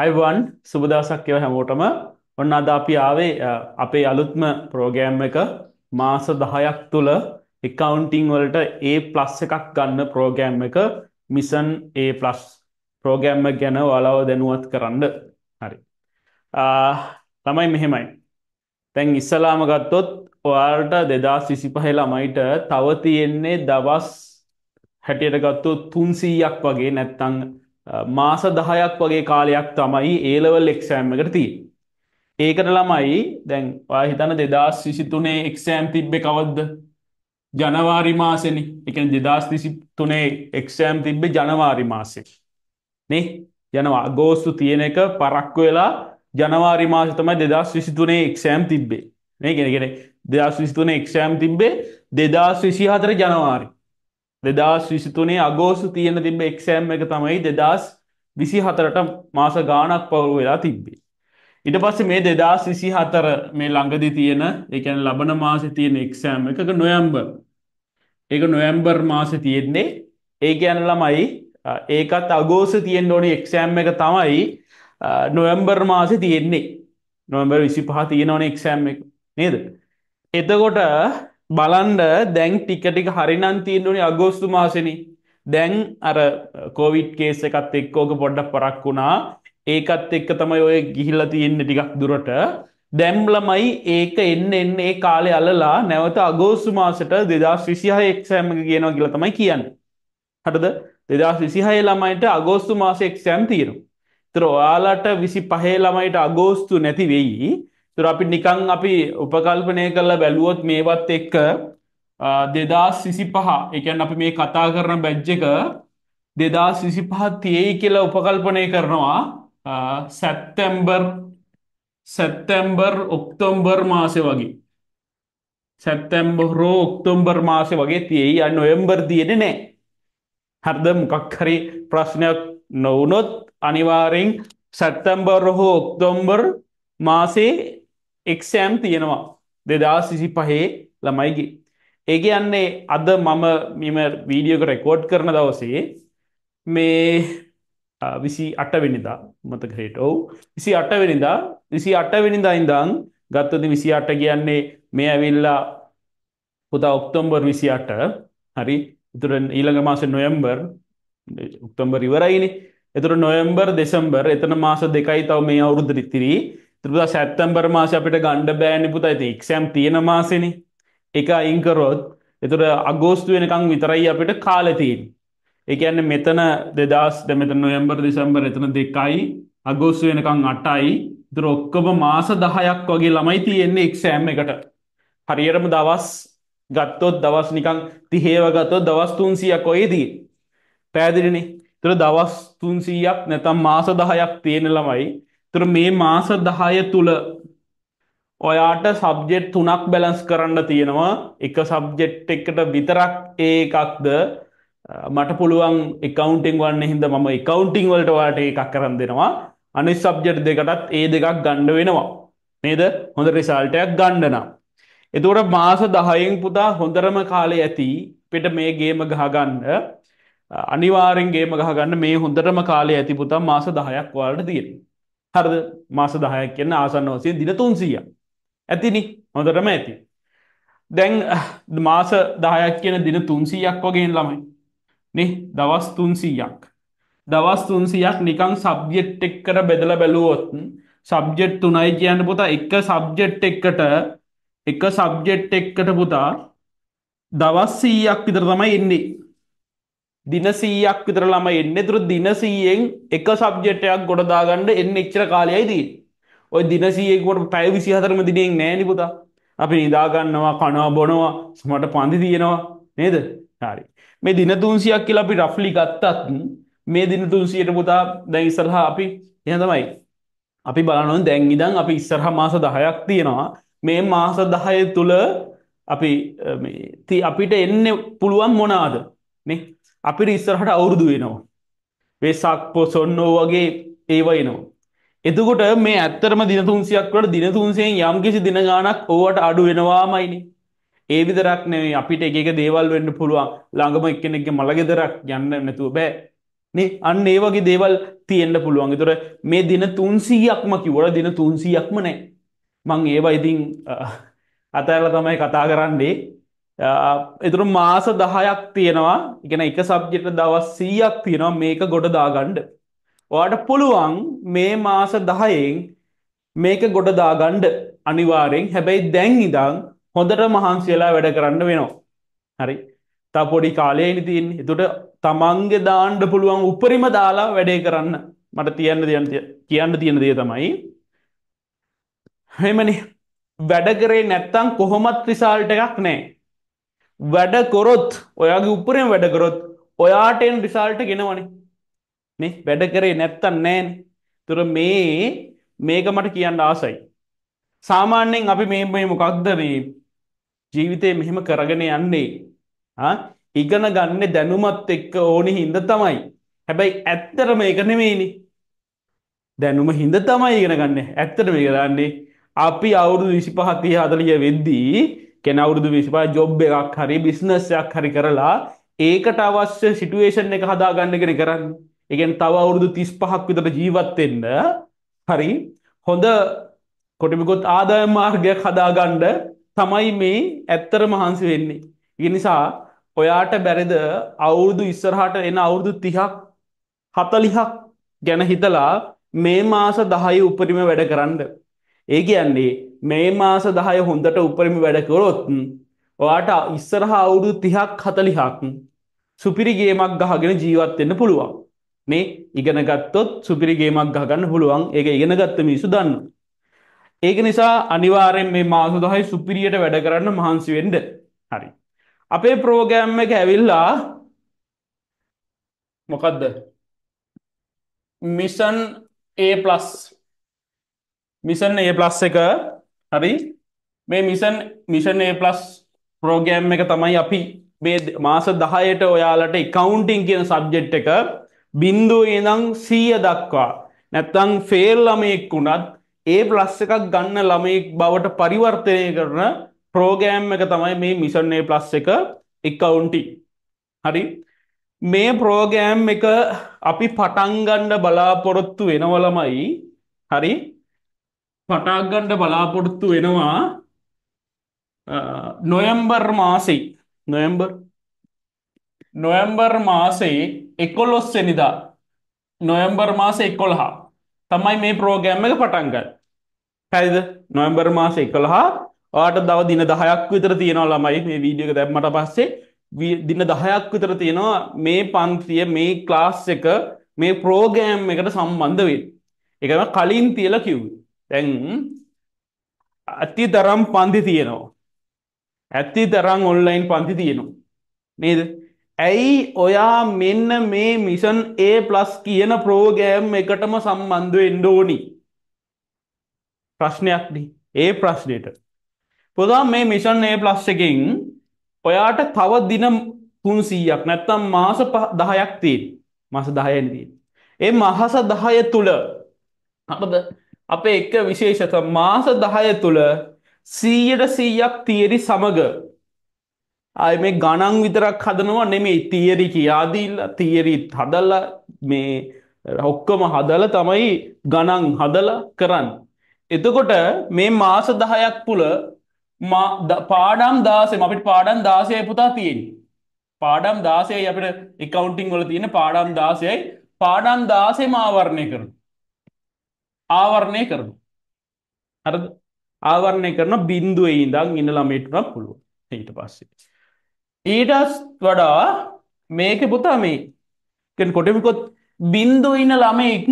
Ivan සුබදවසක් කියව හැමෝටම ඔන්න අද අපි ආවේ අපේ අලුත්ම ප්‍රෝගෑම් එක මාස දහයක් තුළ එකකවුන්ටිං වලට ඒ ප්ලස් එකක් ගන්න ප්‍රෝගෑම් එක මිසන් ඒ ප්ලස් ප්‍රෝගෑම්ම ගැන වලාව දැනුවත් කරන්න හරි ළමයි මෙහෙමයි තැන් ඉස්සලාම ගත්තොත් ඔයාට දෙදස් විසිපහේ ළමයිට තව තියෙන්නේ දවස් හැටියට ගත්තොත් තුන්සීයක් වගේ නැත්තං මාස දහයක් වගේ කාලයක් තමයි ඒලවල් එක්ෂෑම් එකට තිය. ඒකට ළමයි දැන් ඔයා හිතන දෙදස් විසිතුනේ එක්ෂෑම් තිබ්බෙ කවද්ද ජනවාරි මාසෙනි එක දෙදස් තිසි තුනේ එක්ෂෑම් තිබ්බෙ ජනවාරි මාසෙ. නේ ජනවා අගෝස්තු තියෙන එක පරක්කු වෙලා ජනවාරි මාස තමයි දෙදස් විසිතුනේ එක්ෂෑම් තිබ්බේ මේ ගෙනගෙන දෙදස් විසිතුනේ එක්ෂෑම් තිබ්බේ දෙදස් විසිහතර ජනවාරි දෙදස් විසිතුනේ අගෝසු තියෙන තිබ එක්ෂෑම් එක තමයි දෙදස් විසි හතරට මාස ගානක් පවරු වෙලා තිබ්බේ. ඉට පස්සේ මේ දෙදස් විසි හතර මේ ළඟදි තියෙන එකන ලබන මාස තියෙන එක්ෂෑම් එකක නොයම්බර් එක නොයම්බර් මාස තියෙන්නේ ඒ ගැන ළමයි ඒකත් අගෝස තියෙන් ඕනි එක්ෂෑම් එක තමයි නොයම්බර් මාසෙ තියෙන්නේ නොම්බර් විසි පහ තියෙනවන එක්ෂෑම් එක නේද එතකොට බලන්ඩ දැන් ටිකටික හරිනන් තියෙන්නුනේ අගෝස්තු මාසනි දැන් අර කෝවිට් කේස එකත් එක්කෝක පොඩ්ඩක් පරක් වුණා ඒකත් එක්ක තමයි ඔය ගිහිල්ල තියෙන්න ටිකක් දුරට දැම්ලමයි ඒක එන්න එන්න ඒ කාලය අල්ලලා නැවත අගෝස්තු මාසට දෙදස් විසිහ එක්සෑම කියනවා කියල තමයි කියන්න හටද දෙදස් විසිහය ළමයිට අගෝස්තු මාස එක්සෑම් තියෙනු තර ඔයාලට විසි පහේ ළමයිට අගෝස්තු නැති වෙයි තුර අපි නිකං අපි උපකල්පනය කරලා බැලුවොත් මේවත් එක්ක දෙදස් සිසි පහ එකන් අපි මේ කතා කරන බැජ්ජ එක දෙදස් සිසි පහ තියෙයි කියලා උපකල්පනය කරනවා සැත්තැම්බර් සැත්තැම්බර් ඔක්තොම්බර් මාසය වගේ සැත්තැම්බරෝ ඔක්තොම්බර් මාසය වගේ තියෙයි අන්න ඔයම්බර් තියෙන නෑ හරද මොකක් හරි ප්‍රශ්නයක් නොවනොත් අනිවාරෙන් සැත්තැම්බර් හෝ ඔක්තොම්බර් මාසේ එක්සෑම් තියෙනවා දෙදා පහේ ළමයිගේ ඒ කියන්නේ අද මම මෙම වීඩියෝක රෙකෝඩ් කරන දවසේ මේ විසි අටවෙනිදා මතකරේට ඔවු විසි අටවෙනිදා විසි අටවෙනිදා ඉඳං ගත්තද විසි අට කියන්නේ මේ ඇවිල්ලා පුතා ඔක්තොම්බර් විසි අට හරි ඉතුර ඊළඟ මාස නොයම්බර් ඔක්තොම්බර් ඉවරයිනි එතුර නොයම්බර් දෙසම්බර් එතන මාස දෙකයි තව මේ අවුරුද්ධ රිත්තිරී තිරපුතා සැත්තම්බර් මාස අපිට ගණ්ඩ බෑනි පුතා ඇති එක්ෂෑම් තියෙන මාසෙන එක අයිංකරොත් එතුට අගෝස්තු වෙනකං විතරයි අපිට කාලතිීන් එකන්න මෙතන දෙදස් දෙමත නොයම්බර් දෙසම්බර් එතන දෙකයි අගෝස්තු වෙනකං අටයි දුරොක්කම මාස දහයක් වගේ ළමයි තියෙන්නේ එක්ෂෑම් එකට හරියටම දවස් ගත්තොත් දවස් නිකං තිහේව ගත්තොත් දවස් තුන්සියක් ඔයේදී පැදිරෙන තුර දවස් තුන්සීයක් නැතම් මාස දහයක් තියෙන ළමයි තුර මේ මාස දහය තුළ ඔයාට සබ්ජෙට් තුනක් බැලන්ස් කරන්න තියෙනවා එක සබ්ජෙට් එකට විතරක් ඒ එකක්ද මට පුළුවන් එකකවන්ටිං වන්න හිද මම එකකවන්ටිං වලට වාට එකක් කරන්න දෙනවා අනි සබ්ජෙට් දෙකටත් ඒ දෙකක් ගණ්ඩ වෙනවා නේද හොඳ රිසල්ටයක් ගණ්ඩනම් එතුවට මාස දහයෙන් පුතා හොඳරම කාලේ ඇති පෙට මේ ගේම ගහගන්න අනිවාරෙන් ගේම ගහගන්න මේ හොඳටම කාලේ ඇති පුතා මාස දහයක් වාලට තියෙන හරද මාස දහයක් කියන්න ආසන්න වසේ දිනතුන් සීය. ඇතිනි හොඳටම ඇති. දැන් මාස දායක් කියන දින තුන්සීයක් වගේෙන් ළමයි. නේ දවස් තුන්සීයක්. දවස් තුන්සියක් නිකං සබ්ජෙට් එක් කර බෙදල බැලුවොත්න් සබ්ජෙට් තුනයි කියන්න පුතා එක සබ්ජෙට් එක්කට එක සබ්ජෙට් එක්කට පුතා දවස් සීයක් විතර තමයි ඉන්නේ දිනසීයක් විතර ළම එන්න තුර දිනසීයෙන් එක සබ්ජෙට්ටයක් ගොඩදාගන්න එන්න එච්චර කාලයයිදී. ඔය දිනසීයකොට පැය විසි හතරම දිනෙක් නෑනි පුතා අපි නිදාගන්නවා කනවා බොනවා සමට පන්දි තියෙනවා නේද හරි මේ දින තුන්සියක් කියලා අපි රෆ්ලි ගත්තත් මේ දින තුන්සියට පුතා දැන් ඉස්සරහා අපි එහෙම තමයි අපි බලනවා දැන් ඉඳන් අපි ඉස්සරහා මාස 10ක් තියෙනවා මේ මාස 10 තුල අපි මේ අපිට එන්න පුළුවන් මොනවාද නේ අපිට ඉස්සරහට අවුරුදු වෙනවා. වෙසක් පොසොන්නෝ වගේ ඒවයිනවා. එතකොට මේ ඇත්තරම දිනතුන්සියක් වට දිනතුන්සයෙන් යම්කිසි දින ගානක් ඕවට අඩු වෙනවාමයිනි. ඒ විදරක් නෙවෙයි අපිට එක දේවල් වෙන්න පුළුවන් ළඟම එක්කෙනෙක්ගේ මළගෙදරක් යන්න නැතුව බෑ. නේ අන්න ඒ වගේ දේවල් තියෙන්න පුළුවන්. ඒතර මේ දින 300ක්ම කිව්වොත් දින 300ක්ම නැහැ. මං ඒවා ඉතින් අතහැරලා තමයි කතා කරන්නේ. එතුරු මාස දහයක් තියෙනවා ඉගෙන එක සබ්ජෙට දවස් සීයක් තියෙනවා මේක ගොඩදාගණ්ඩ. වාට පුළුවන් මේ මාස දහයෙන් මේක ගොඩදාගණ්ඩ අනිවාරෙන් හැබැයි දැන් ඉදං හොඳට මහන්සියලා වැඩ කරන්න වෙනවා. හරි තා පොඩි කාලයනි තින් එතුට තමන්ගේ දාණ්ඩ පුළුවන් උපරිම දාලා වැඩේ කරන්න මට තියන්න කියන්න තියෙන දේ තමයි. හෙමනි වැඩකරේ නැත්තං කොහොමත් රිසාල්ට එකක් නෑ වැඩකොරොත් ඔයාගේ උපරෙන් වැඩකරොත් ඔයාටෙන් රිසාල්ට ගෙනවනේ මේ වැඩ කරේ නැත්තන් නෑන් තුර මේ මේක මට කියන්න ආසයි. සාමාන්‍යයෙන් අපි මේ මේ මොකක්ද මේ ජීවිතය මෙහෙම කරගෙන යන්නේ ඉගෙන ගන්න දැනුමත් එක්ක ඕනි හින්ද තමයි හැබැයි ඇත්තර මේක නෙමේනි දැනුම හින්ද තමයි ඉගෙන ගන්න ඇත්තට මේක දන්නේ අපි අවුරුදු විසි පහතිය අදලිය වෙද්දී කෙනවුරුදු විසිපා ජොබ් එකක් හරි බිස්නස්යක් හරි කරලා ඒකට අවශ්‍ය සිටුවේෂන් එක හදාගන්නගෙන කරන්න එකෙන් තව අවුරුදු තිස් පහක් විතර ජීවත්වෙන්න හරි හොඳ කොටිමිකොත් ආදාය මාර්ගයක් හදාගණ්ඩ තමයි මේ ඇත්තර මහන්සි වෙන්නේ. ඉනිසා ඔයාට බැරිද අවුරුදු ඉස්සරහට එන අවුරුදු තිහක් හතලිහක් ගැන හිතලා මේ මාස දහයි උපරිම වැඩ කරන්න ඒ කියන්නේ මේ මාස දහය හොඳට උපරිම වැඩකරොත්න් ඔයාට ඉස්සරහා අවුරුදු තිහක් හතලිහක් සුපිරිගේමක් ගහගෙන ජීවත්වෙන්න පුළුවන් මේ ඉගෙනගත්තොත් සුපිරිගේමක් ගහගන්න පුළුවන් ඒ ඉගෙනගත්ත මිසු දන්න. ඒක නිසා අනිවාරෙන් මේ මාසු දහයි සුපිරියට වැඩ කරන්න මහන්සි වෙන්ඩ හරි. අපේ ප්‍රෝගෑම් එක ඇවිල්ලා මොකදද මිසන් ඒ ප්ලස් මිසන් ඒ ප්ලස් එක හරි මේ mission mission A plus programme එක තමයි අපි මේ මාස දහයට ඔයාලට එකකවුන්ටිං කියන සබ්ජෙට් එක බින්දුව ඉඳං සීය දක්වා නැත්තං ෆේල් ළමයෙක් වුණත් ඒ ප්ලස් එකක් ගන්න ළමයෙක් බවට පරිවර්තනය කරන ප්‍රෝගෑම් එක තමයි මේ මිසන්නේ ප්ලස් එක එකවුන්ටි හරි මේ ප්‍රෝගෑම් එක අපි පටන්ගණ්ඩ බලාපොරොත්තු වෙනවලමයි හරි පටාගණ්ඩ බලාපොරොත්තු වෙනවා නොයම්බර් මාසෙයි නොයම්බර් නොයම්බර් මාසේ එකොලොස්සෙනිදා නොයම්බර් මාස එකොළහා තමයි මේ ප්‍රෝගෑම් එක පටන්ග හැරිද නොයම්බර් මාස එකොළහා ආට දව දින දහයක් විතර තියෙනවා ළමයි මේ වීඩියක දැම්මට පස්සේ දින දහයක් විතර තියෙනවා මේ පන්තිය මේ ක්ලාස් එක මේ ප්‍රෝගෑම් එකට සම්බන්ධ වෙන් එකම කලින් තියල කිව්වේ දැන් අති තරම් පන්ති තියෙනවා ඇත්ති තරම් ඔන්ලයින් පන්ති තියෙනවා නේද ඇයි ඔයා මෙන්න මේ මිෂන් ඒ ප්ලස් කියන ප්‍රෝගෑම් එකටම සම්බන්ධ එන්ඩෝනි ප්‍රශ්නයක් ඒ ප්‍රශ්නයට පුදා මේ මිෂන් ඒ ප්ලස් එකෙන් ඔයාට තව දින තුන්සීයක් නැත්තම් මාස දහයක් තිීන් මස දහයනදී ඒ මහස දහය තුළ අපද අපේ එක්ක විශේෂක මාස දහය තුළ සීයට සීයක් තියරි සමඟ අය මේ ගණන් විතරක් හදනවා නෙමේ තියරි කියාදීල්ල තියරි හදල්ල මේ ඔක්කම හදල තමයි ගණන් හදල කරන්න. එතකොට මේ මාස දහයක් පුල පාඩම් දාසේ අපිට පාඩම් දාසය පුතා තියෙන්. පාඩම් දාසය අපට එකකවන්ටිං වල තියෙන පාඩම් දාසයයි පාඩම් දාසේ මාවරණය කරන. ආවරණය කරනු. හරද ආවරණය කරන බින්දුව ඉඳං ඉන්න ළමේටුනක් පුළුව ඊට පස්සේ. ඊටස් වඩා මේක පුතා මේ කොටමිකොත් බින්දුව ඉන්න ළමයෙක්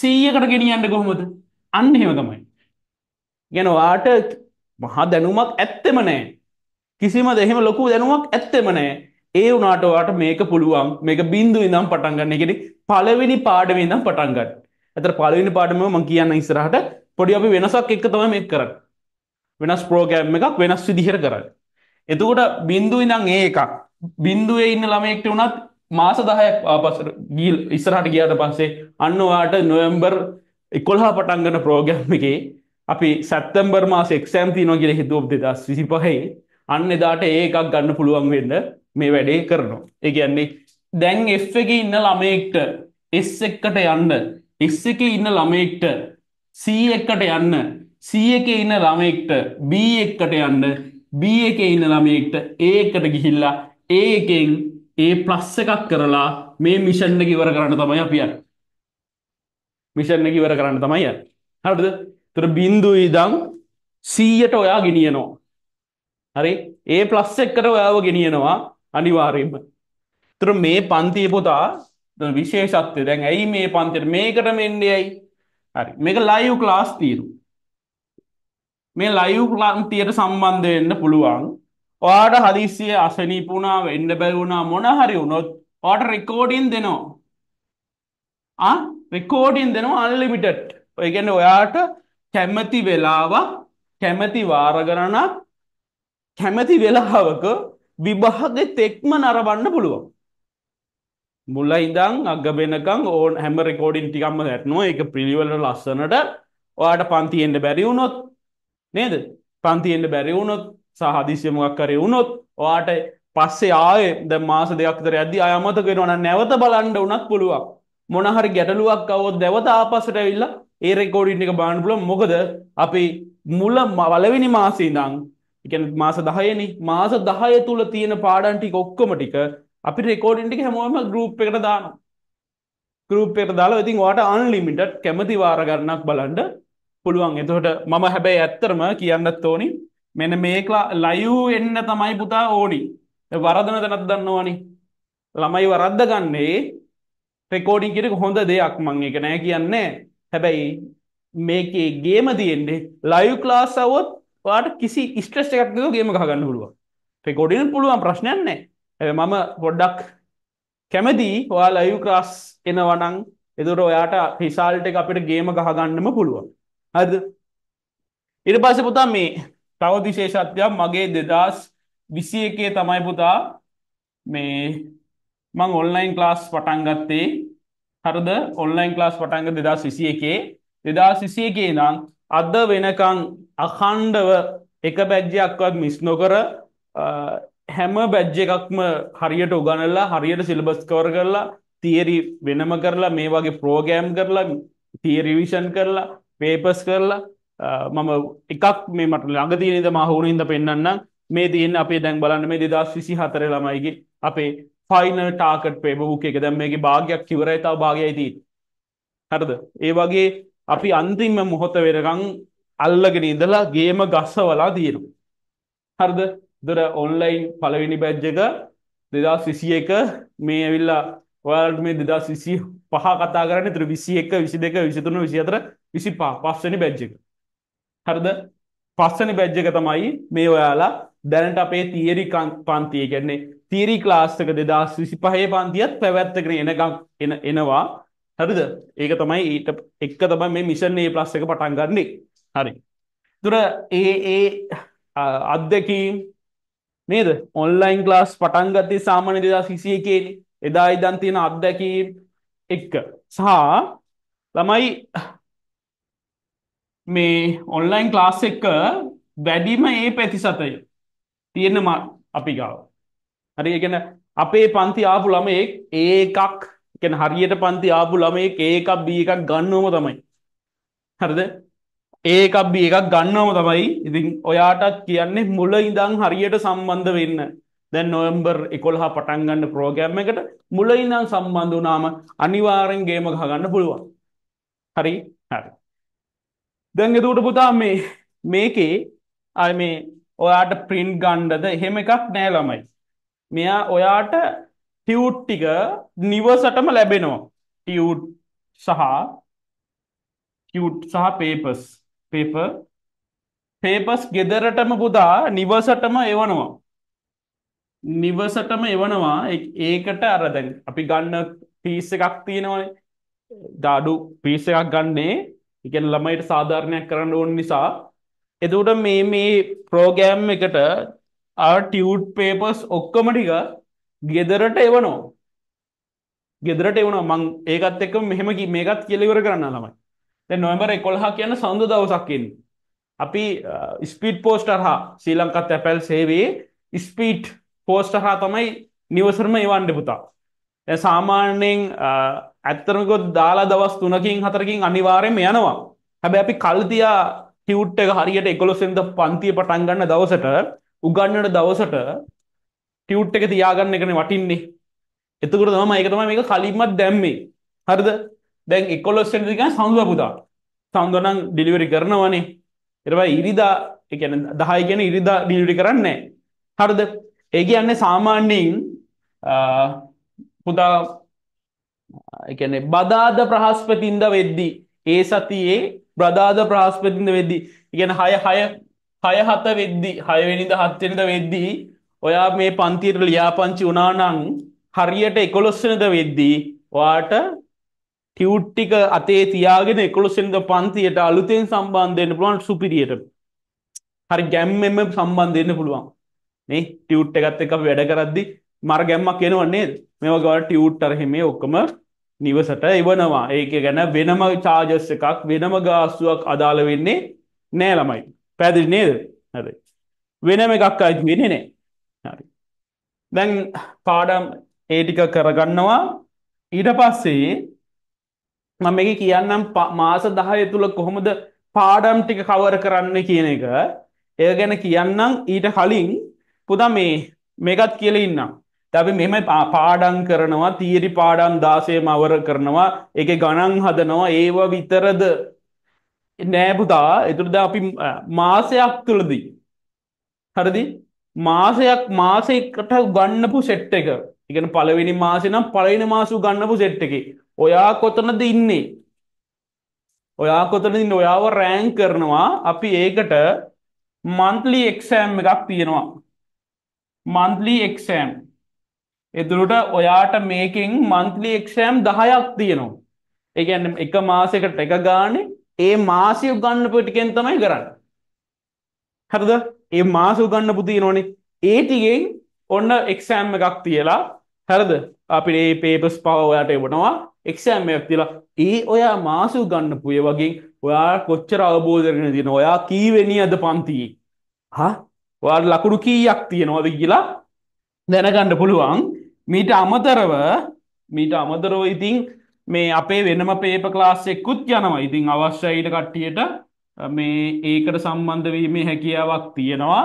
සීයකට ගෙනියන්න කොහොමද අන්න එහෙම තමයි. ගැන වාට මහා දැනුමක් ඇත්තෙම නෑ කිසිම දෙහෙම ලොකු දැනුමක් ඇත්තෙම නෑ ඒ වනාටවාට මේක පුළුවන් මේක බින්දු ඉනම් පටන්ගන්න එකෙට පලවෙනි පාඩම ඉඳම් පටන්ගන්න ඇතර පලවෙනි පාඩම මං කියන්න ඉස්සරහට පොඩි අපි වෙනසක් එක්ක තම මේ කර වෙනස් ප්‍රෝගෑම් එකක් වෙනස් විදිහර කරන්න එතකොට බින්දු ඉඳං ඒ එකක් බින්දුවේ ඉන්න ළමයෙක්ට වුණත් මාස දහයක් ආපස ගීල් ඉස්සරහට ගියාට පස්සේ අන්නවාට නොවම්බර් එකොල්හා පටන්ගන ප්‍රෝගෑම් එකේ අපි සැත්තම්බර් මාස එක්ෂෑම් තියනෝ කියල හිතුව දෙදස් විසි පහයි අන්න එදාට ඒ එකක් ගන්න පුළුවන් වෙන්න මේ වැඩේ කරනවා ඒ කියන්නේ දැන් එෆ් එක ඉන්න ළමයෙක්ට එස් එක්කට යන්න S එකේ ඉන්න ළමයෙක්ට C එකට යන්න C එකේ ඉන්න ළමයෙක්ට B එකට යන්න B එකේ ඉන්න ළමයෙක්ට A එකට ගිහිල්ලා A එකෙන් A ප්ලස් එකක් කරලා මේ මිෂන් එක ඉවර කරන්න තමයි අපි යන්නේ. මිෂන් එක ඉවර කරන්න තමයි යන්නේ. හරිද? ඒතර බිඳුව ඉඳන් 100ට ඔයා ගෙනියනවා. හරි? A ප්ලස් එකට ඔයාව ගෙනියනවා අනිවාර්යයෙන්ම. ඒතර මේ පන්තියේ පුතා විශේෂත්වය දැන් ඇයි මේ පන්තිට මේකට මෙන්ඩ යයි හරි මේක ලයිව් ක්ලාස් තීරු මේ ලයිව් ක්ලාන්තියට සම්බන්ධ වෙන්න පුළුවන් ඔයාට හදිස්සිය අසනීපුුණා වෙන්ඩ බැවුණා මොන හරි වුණොත් ඔට රෙකෝඩින් දෙනවා රෙකෝඩින් දෙනවා අල්ලිමිටට් ඔයගැන ඔයාට කැමති වෙලාවක් කැමැති වාරගණනක් කැමැති වෙලාවක විභාග තෙක්ම නරබන්න පුළුවන් මුල්ල ඉඳං අග වෙනකං ඕන් හැම රෙකෝඩින් ටිකම්ම දැටනවා එක පිළිවලට ලස්සනට ඔයාට පන්තියෙන්ට බැරිවුණොත් නේද පන්තියෙන්ට බැරිවුණොත් සහදිසියමක් කරේ වුණොත් ඔයාට පස්සේ ආය ද මාස දෙයක්තර ඇදදි අයමතකෙනවන නැවත බලන්ඩ උනත් පුළුවන් මොනහරි ගැටලුවක් අවොත් දැවත ආපසට ඇවිල්ල ඒ රෙකෝඩින් එක බාණ්ඩුල මොකද අපි මුල වලවෙනි මාසී නං එක මාස දහයනි මාස දහය තුළ තියෙන පාඩන්ටික ඔක්කොම ටික අපි රෙකෝඩින්ටික හැමෝම ගරුප් එකට දාන ගරුප් එකට දාලා ඉතින් වාට අන්ලිමිටඩ් කැමති වාර ගන්නක් බලන්ඩ පුළුවන් එතකොට මම හැබැයි ඇත්තරම කියන්නත් ඕනි මෙන මේකලා ලයු එන්න තමයි පුතා ඕනි වරදන තැනත් දන්නවානි ළමයි වරද්ද ගන්නේ රෙකෝඩින් කිරක හොඳ දෙයක් මං එක නෑ කියන්නේ හැබැයි මේකේ ගේම තියෙන්නේ ලයු ක්ලාස් අවොත් වාට කිසි ස්ට්‍රස් එකක්ක ගේම ගහගන්න පුළුවන් රෙකෝඩින් පුළුවන් ප්‍රශ්නයන්නේ මම පොඩ්ඩක් කැමති ඔයා ලයිව් ක්‍රස් එනවනං එදුර ඔයාට රිසාල්ට එක අපිට ගේම ගහගන්නම පුළුවන් හද ඉට පස්ස පුතා මේ තව විශේෂත්වයක් මගේ දෙදස් විසි එකේ තමයි පුතා මේ මං ඔන්ලයින් ක්ලාස් පටන්ගත්තේ හරද ඔන්ලයින් ක්ලාස් පටන්ග දෙදස් විසි එකේ දෙදා සිසිය එකේ නම් අද වෙනකං අහන්ඩව එක බැජ්ජයක්වත් මිස් නොකර හැම බැජ්ජ එකක්ම හරියට උගනල්ලා හරියට සිල්බස් කවර කරලා තියරි වෙනම කරලා මේ වගේ ප්‍රෝගෑම් කරලා තියරිවිෂන් කරලා පේපස් කරලා මම එකක් මේ මට ළඟතියනද මහුණුන්ද පෙන්න්න මේ තියන්න අපේ දැන් බලන්න මේ දෙදස් විසි හතර ළමයිගේ අපේ ෆයින ටාකට පේබුක් එක දැම් මේගේ භාගයක් කිවරයි තාව භාගයයිදී හරද ඒ වගේ අපි අන්තිම මොහොත වෙරගං අල්ලගෙන ඉඳලා ගේම ගස්සවලා දීරු හරද දොර ඔන්ලයින් පළවෙනි බැජ්ජක දෙදා සිසි එක මේ ඇවිල්ලා ඔයාලට මේ දෙදා සිසි පහ කතා කරන්න තුර විසි එක විසි දෙක විසිතුන විසි අතර විසි පා පස්සනි බැජ්ජක හරද පස්සනි බැජ්ජක තමයි මේ ඔයාලා දැනට අපේ තියරි පන්තිය ගැන්නේ තීරි ක්ලාස්තක දෙදස් විසි පහේ පන්තියත් පැවැත්තකෙන එනකක් එන එනවා හරිද ඒක තමයි ඊට එක්ක තමයි මේ මිෂන් ඒ ප්ලස් එක පටන් ගන්නේ හරි තුර ඒ ඒ අත්දැකීම් නේද ඔන්ලයින් ක්ලාස් පටන් ගත්තේ සාමාන්‍ය 2021 එදා ඉඳන් තියෙන අත්දැකීම් එක්ක සහ ළමයි මේ ඔන්ලයින් ක්ලාස් එක වැඩිම ඒ ප්‍රතිශතය තියෙන අපි ගාව හරි ඒ කියන්නේ අපේ පන්ති ආපු ළමයෙක් ඒකක් කියන්නේ හරියට පන්ති ආපු ළමයෙක් A එකක් B එකක් ගන්නවම තමයි හරිද ඒකක් බි එකක් ගන්නම තමයි ඉතින් ඔයාටත් කියන්නේ මුල ඉඳං හරියට සම්බන්ධ වෙන්න දැන් නොම්බර් එකොල් හා පටන්ගන්න ප්‍රෝගෑම් එකට මුල ඉඳං සම්බන්ධ වනාම අනිවාරෙන් ගේම ගහගන්න පුළුවන් හරි හරි දැන් එතුට පුතා මේ මේකේ අය මේ ඔයාට ප්‍රින්ට් ගණ්ඩද එහෙම එකක් නෑ ළමයි මෙයා ඔයාට ටියවුට්ටික නිවසටම ලැබෙනවා ටියුට් සහ ටියුට් සහ පේපස් paper papers ගෙදරටම පුතා නිවසටම එවනවා නිවසටම එවනවා ඒකට අර දැන් අපි ගන්න පීස් එකක් තියෙනවනේ දාඩු පීස් එකක් ගන්නේ ඒ කියන්නේ ළමයිට සාධාරණයක් කරන්න ඕන නිසා එතකොට මේ මේ ප්‍රෝග්‍රෑම් එකට ආ ටියුඩ් පේපර්ස් ඔක්කොම ටික ගෙදරට එවනවා ගෙදරට එවනවා මං ඒකත් එක්ක මෙහෙම මේකත් කියලා ඉවර කරන්න ළමයි දැ නොවැඹර එකොළහා කියන සඳ දවසක්කින් අපි ස්පීට් uh, පෝස්ටර් හා ශ්‍රී ලංකත් ඇපැල් සේවේ ස්පීට් පෝස්ටර් හා තමයි නිවසරම ඒවන්ඩ පුතා සාමාන්‍යයෙන් uh, ඇත්තරකොත් දාලා දවස් තුනකින් හතරකින් අනිවාරයම යනවා හැබැ අපි කල්තියා ටියවට් එක හරියට එකොලොසෙන්ද පන්තිය පටන් ගන්න දවසට උගන්නට දවසට ටියවට් එක තියාගන්න එකන වටින්නේ එතකට තම එකතම මේක කලින්මත් දැම්මේ හරිද දැන් එකොලොස්සට දික සෞඳුව පුතා සෞන්දනම් ඩිලිවරි කරනවනේ එරබයි ඉරිදා එකන දහයි ගැන ඉරිදා ඩිලිවරි කරන්නේ හරද ඒ කියන්නේ සාමාන්‍යයෙන් පුතා එකන බදාද ප්‍රහස්පතින්ද වෙද්දි ඒ සතියේ බ්‍රධාද ප්‍රහස්පතින්ද වෙද්දි ඉගෙන හය හය හය හත වෙද්දි හයවෙනිද හත්වෙනද වෙද්දී ඔයා මේ පන්තියට ලියාපංචි උනානං හරියට එකොලොස්සනද වෙද්දී වාට ටියුට්ටික අතේ තියාගෙන එකොළොස්සෙන්ද පන්තියට අලුතෙන් සම්බන්ධයන්න පුළුවන් සුපිරියට හරි ගැම්මෙම සම්බන්ධයන්න පුළුවන් මේ ටියුට් එකත් එක වැඩ කරද්දි මර ගැම්මක් එනවන්නේ මෙවගවට ටියුට්ටර්හෙමේ ඔක්කම නිවසට එවනවා ඒක ගැන වෙනම චාජස් එකක් වෙනම ගාස්තුවක් අදාළ වෙන්නේ නෑ ළමයි පැදිරි නේද හරි වෙනම එකක් අයිති වෙන්නේ නෑ හරි දැන් පාඩම් ඒටික කරගන්නවා ඊට පස්සේ මම එක කියන්නම් මාස දහය තුළ කොහොමද පාඩම් ටික කවර කරන්න කියන එක ඒ ගැන කියන්නම් ඊට කලින් පුදා මේ මේකත් කියල ඉන්නම් තැබි මෙම පාඩන් කරනවා තීරි පාඩම් දාසය මවර කරනවා එක ගණන් හදනවා ඒවා විතරද නෑපුතා එතුරද අපි මාසයක් තුළදී හරදි මාසයක් මාසයකට ගන්නපු සෙට් එක ඉගෙන පලවෙනි මාසනම් පලයින මාසු ගන්නපු සෙට් එක ඔයා කොතනද ඉන්නේ ඔයා කොතනද ඔයාව රෑන් කරනවා අපි ඒකට මන්ත්ලි එක්සෑම් එකක් තියෙනවා මන්ත්ලි එක්සෑම් එදුරට ඔයාට මේකින් මන්ත්ලි එක්ෂෑම් දහයක් තියෙනවා ඒගැන එක මාසකට එක ගානෙ ඒ මාසය ගන්න පටිකෙන් තමයි කරන්න හරද ඒ මාස උගන්න පුති නොනේ ඒටිගෙන් ඔන්න එක්සෑම් එකක් තියලා හැරද අපි ඒ පේපස් පව ඔයාට එබනවා එක්ෂෑම් එකක් තිලා ඒ ඔයා මාසු ගන්න පුය වගේ ඔයා කොච්චර අවබෝධරගෙන තියෙන ඔයා කීවෙනි අද පන්තියේ හා ඔයාට ලකුණු කීයක් තියෙනවද කියලා දැනගන්න පුළුවන් මීට අමතරව මීට අමතරව ඉතින් මේ අපේ වෙනම පේප ක්ලාස් එක්කුත් යනවා ඉතින් අවශ්‍යයිට කට්ටියට මේ ඒකට සම්බන්ධවීමේ හැකියාවක් තියෙනවා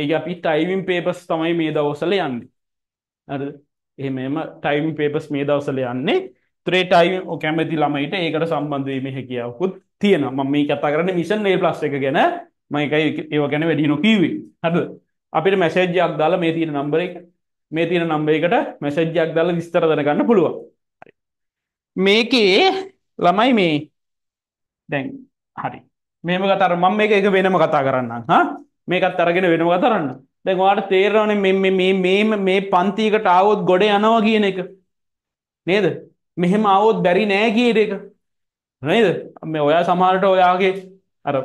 ඒ අපි ටයිවිම් පේපස් තමයි මේ දවසල යන්නේ එහෙම ටයිම් පේපස් මේ දවසල යන්නේ ත්‍රේටයි කැමැති ළමයිට ඒකට සම්බන්ධවීම හැකියාවකුත් තියෙන ම මේ කතා කරන මිෂන් ඒ ප්ලස් එක ගැන මයිකයි ඒව ගැන වැඩි නොකීවී හද අපිට මැසේජ්ජයක් දාලා මේ තියෙන නම්බර එක මේ තියෙන නම්බර එකට මැසේජ්ජයක් දාලා විස්තර දැනගන්න පුළුවන් මේකේ ළමයි මේ දැන් හරි මේම කතර මම මේක එක වෙනම කතා කරන්න හා මේකත් අරගෙන වෙනම කතරන්න දැන් වාට තේරවනේ මේ මේ මේ පන්තිකට ආවොත් ගොඩ යනවා කියන එක නේද මෙහෙම අවොත් බැරි නෑ කියට එක නයිද මේ ඔයා සමහරට ඔයාගේ අර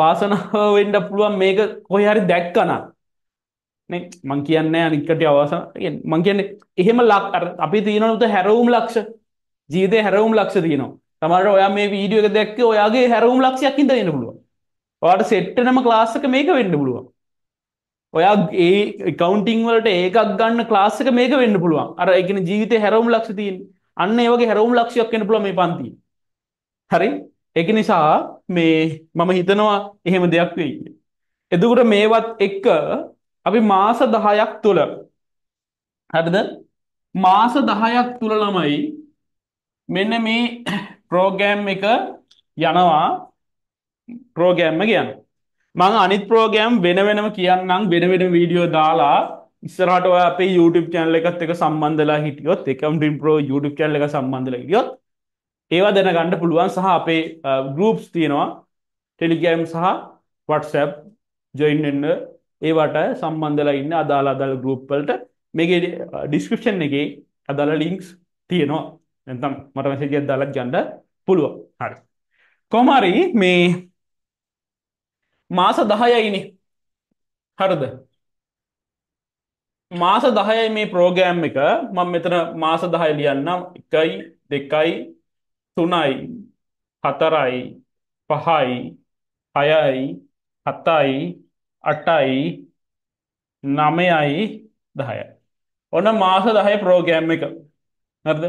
වාසනාවෙන්ඩ පුළුවන් මේක කොහරි දැක්කනා මං කියන්න අනිකට අවස මං කියන්නේ එහෙම ලක් අපි තියනනත හැරවුම් ලක්ෂ ජීතය හැරවුම් ලක්ෂ තියනවා තමට ඔයා මේ වීඩියෝ එක දැක්ක ඔයාගේ හැරවුම් ලක්ෂයක් ඉද එන්න පුළුව වාට සෙට්ටනම ලාස්සක මේක වෙන්න පුළුවන් ඔයා ඒ කවන්ටිං වලට ඒකක් ගන්න ලාස්සක මේක වෙන්න පුළුවන් අර එකන ජීවිත හැරවුම් ලක්ෂ තියන්නේ අන්න ඒ වගේ හැරවුම් ලක්ෂයක් වෙන්න පුළුවන් මේ පන්ති. හරි? ඒක නිසා මේ මම හිතනවා එහෙම දෙයක් වෙයි කියලා. එතකොට මේවත් එක්ක අපි මාස 10ක් තුල හරිද? මාස 10ක් තුල ළමයි මෙන්න මේ ප්‍රෝග්‍රෑම් එක යනවා ප්‍රෝග්‍රෑම් එක යනවා. මම අනිත් ප්‍රෝග්‍රෑම් වෙන වෙනම කියන්නම් වෙන වෙනම වීඩියෝ දාලා ඉස්සරහට ඔය අපේ YouTube චැනල් එකත් එක සම්බන්ධලා හිටියොත් එකම්ටින් ප්‍රෝ YouTube චැනල් එක සම්බන්ධලා හිටියොත් ඒවා දැනගන්න පුළුවන් සහ අපේ ගරුප්ස් තියෙනවා ටෙලිගෑම් සහ වටසැප් ජොයින් එන්න ඒවට සම්බන්ධලා ඉන්න අදාළ අදාළ ගරුප්වලට මේගේ ඩිස්ක්‍රපෂන් එකේ අදාළ ලිංක්ස් තියෙනවා නැතම් මට මැසේජයක් දාලත් ගන්න පුළුවන් හරි කොහමරි මේ මාස 10යිනේ හරිද මාස දහයයි මේ ප්‍රෝගෑම් එක මං මෙතන මාස දහය ලියන්නම් එකයි දෙකයි තුනයි හතරයි පහයි හයයි හතයි අටයි නමයයි දහය ඔන්න මාස දහය ප්‍රෝගෑම් එක නරද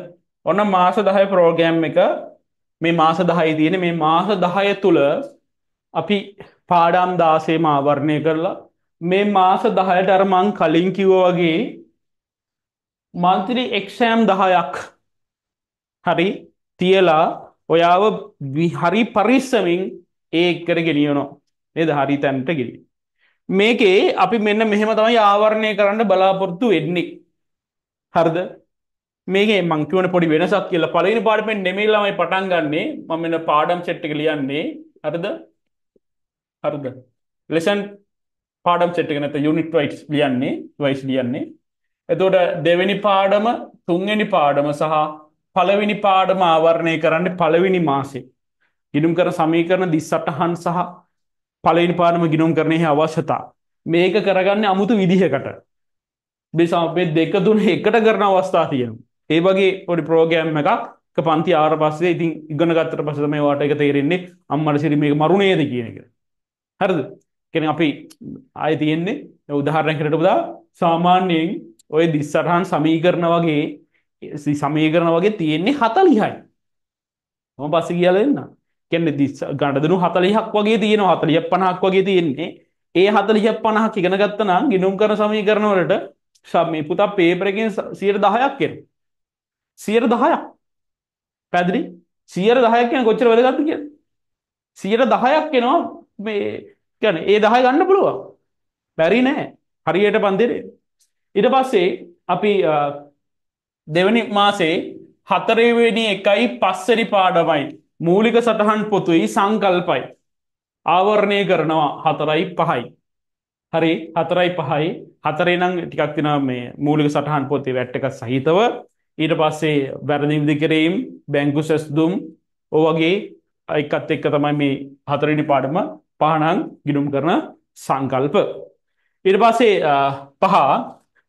ඔන්න මාස දහය ප්‍රෝගෑම් එක මේ මාස දහයි තියෙන මේ මාස දහය තුළ අපි පාඩම් දාසේම ආවරණය කරලා මේ මාස දහයට අරමං කලින් කිව වගේ මන්ත්‍රි එක්ෂෑම් දහයක් හරි තියලා ඔයාව විහරි පරිස්සමින් ඒ එක්කර ගෙනියනෝ එද හරි තැන්ට ගිලි මේකේ අපි මෙන්න මෙහෙම තමයි ආවරණය කරන්න බලාපොරොත්තු වෙන්නේ හරිද මේකේ මංකිවන පොඩි වෙනසක් කියලා පලනි පාඩමෙන් නෙමේ ළමයි පටන් ගන්නේ මම මෙන්න පාඩම් සෙට්ට ලියන්නේ හරිද හරිද ලෙසන් පාඩම් සෙට් එක නැත්නම් යුනිට් වයිස් ලියන්නේ වයිස් ලියන්නේ එතකොට දෙවෙනි පාඩම තුන්වෙනි පාඩම සහ පළවෙනි පාඩම ආවරණය කරන්නේ පළවෙනි මාසේ ගිණුම් කරන සමීකරණ 38හන් සහ පළවෙනි පාඩම ගිණුම් කරන්නේ අවශ්‍යතා මේක කරගන්නේ අමුතු විදිහකට මේ සමේ දෙක තුන එකට කරන අවස්ථා තියෙනවා ඒ වගේ පොඩි ප්‍රෝග්‍රෑම් එකක් පන්ති ආර පස්සේ ඉතින් ඉගෙන ගත්තට පස්සේ තමයි ඔයාලට ඒක තේරෙන්නේ අම්මට සිරි මේක මරු නේද කියන එක හරිද කෙන අපි අය තියෙන්නේ උදාහරණ කරටපුදා සාමාන්‍යයෙන් ඔය දිස්සටහන් සමීකරණ වගේ සමීකරණ වගේ තියෙන්නේ හතලිහයි හොම පස්ස කියල දෙන්න කෙන්න දිස් ගණඩදනු හතලිහක් වගේ තියෙන හතලිය පනහක් වගේ තියෙන්නේ ඒ හතලිහ පනහක් ඉගෙන ගත්තනම් ගිනුම් කර සමීකරණවලට සම්මි පුතා පේපරකින් සියට දහයක් කෙන සියට දහයක් පැදිරි සියර දහයක් කියන කොච්චර වැදගත්ත කිය සියට දහයක් එනවා මේ කියන ඒ දහය ගන්න පුළුවන් බැරි නෑ හරියට පන්දිරේ ඉට පස්සේ අපි දෙවනි මාසේ හතරේවනි එකයි පස්සරි පාඩමයි මූලික සටහන් පොතුයි සංකල්පයි ආවරණය කරනවා හතරයි පහයි හරි හතරයි පහයි හතරේ නං ටිකක් තින මේ මූලික සටහන් පොතේ වැට්ටක සහිතව ඊට පස්සේ වැරදිවිදි කිරීම් බැංකු සැස්දුම් ඕ වගේ අයිකත් එක්ක තමයි මේ හතරනි පාඩම පහනං ගිඩුම් කරන සංකල්ප. ඉට පස්සේ පහ